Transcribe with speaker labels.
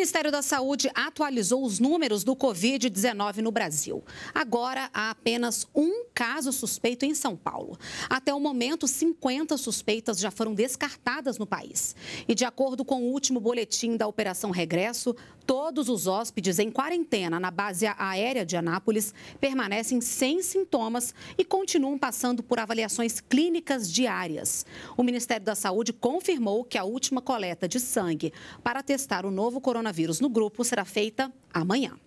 Speaker 1: Ministério da Saúde atualizou os números do Covid-19 no Brasil. Agora há apenas um caso suspeito em São Paulo. Até o momento, 50 suspeitas já foram descartadas no país. E de acordo com o último boletim da Operação Regresso, todos os hóspedes em quarentena na base aérea de Anápolis permanecem sem sintomas e continuam passando por avaliações clínicas diárias. O Ministério da Saúde confirmou que a última coleta de sangue para testar o novo coronavírus no grupo será feita amanhã.